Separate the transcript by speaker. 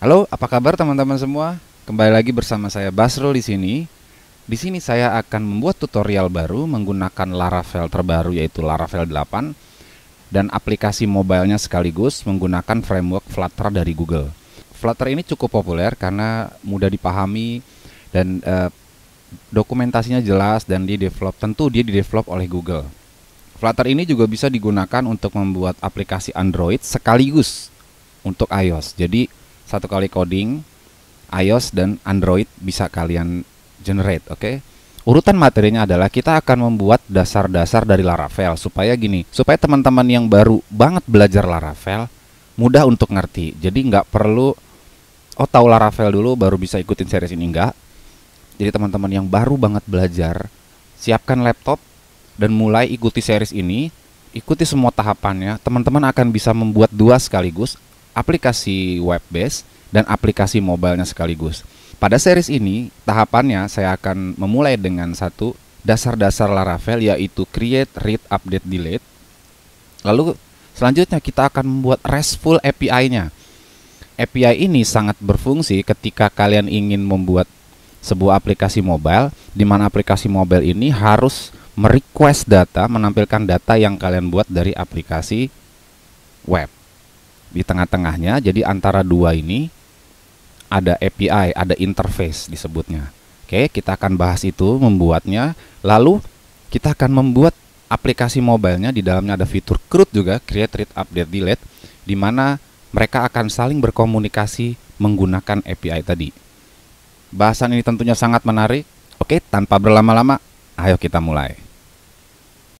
Speaker 1: Halo, apa kabar teman-teman semua? Kembali lagi bersama saya Basrul di sini. Di sini saya akan membuat tutorial baru menggunakan Laravel terbaru yaitu Laravel 8 dan aplikasi mobile-nya sekaligus menggunakan framework Flutter dari Google. Flutter ini cukup populer karena mudah dipahami dan eh, dokumentasinya jelas dan di develop tentu dia di develop oleh Google. Flutter ini juga bisa digunakan untuk membuat aplikasi Android sekaligus untuk iOS. Jadi satu kali coding iOS dan Android bisa kalian generate, oke? Okay? Urutan materinya adalah kita akan membuat dasar-dasar dari Laravel supaya gini, supaya teman-teman yang baru banget belajar Laravel mudah untuk ngerti. Jadi nggak perlu oh tahu Laravel dulu baru bisa ikutin series ini enggak. Jadi teman-teman yang baru banget belajar, siapkan laptop dan mulai ikuti series ini. Ikuti semua tahapannya. Teman-teman akan bisa membuat dua sekaligus aplikasi web-based dan aplikasi mobilenya sekaligus. Pada series ini, tahapannya saya akan memulai dengan satu dasar-dasar Laravel yaitu create, read, update, delete. Lalu selanjutnya kita akan membuat RESTful API-nya. API ini sangat berfungsi ketika kalian ingin membuat sebuah aplikasi mobile di mana aplikasi mobile ini harus merequest data, menampilkan data yang kalian buat dari aplikasi web di tengah-tengahnya. Jadi antara dua ini ada API, ada interface disebutnya. Oke, kita akan bahas itu membuatnya. Lalu kita akan membuat aplikasi mobilenya di dalamnya ada fitur CRUD juga, create, read, update, delete, di mana mereka akan saling berkomunikasi menggunakan API tadi. Bahasan ini tentunya sangat menarik. Oke, tanpa berlama-lama, ayo kita mulai.